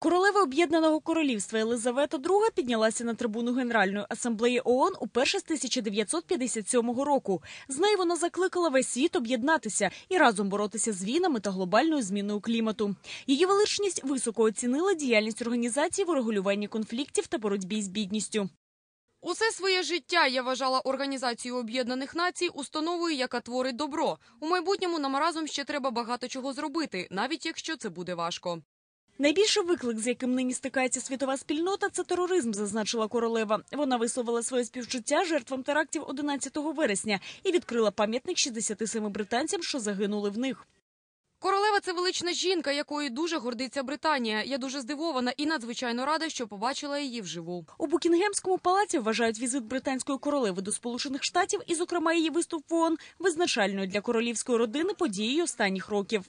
Королева об'єднаного королівства Елизавета II піднялася на трибуну Генеральної асамблеї ООН уперше з 1957 року. З неї вона закликала весь світ об'єднатися і разом боротися з війнами та глобальною зміною клімату. Її величність високо оцінила діяльність організації в урегулюванні конфліктів та боротьбі з бідністю. Усе своє життя я вважала організацію Об'єднаних Націй установою, яка творить добро. У майбутньому нам разом ще треба багато чого зробити, навіть якщо це буде важко. Найбільший виклик, з яким нині стикається світова спільнота, це тероризм, зазначила королева. Вона висловила своє співчуття жертвам терактів 11 вересня і відкрила пам'ятник 67 британцям, що загинули в них. Королева це велична жінка, якою дуже гордиться Британія. Я дуже здивована і надзвичайно рада, що побачила її вживу. У Букінгемському палаці вважають візит британської королеви до Сполучених Штатів і, зокрема, її виступ в ООН визначальною для королівської родини подією останніх років.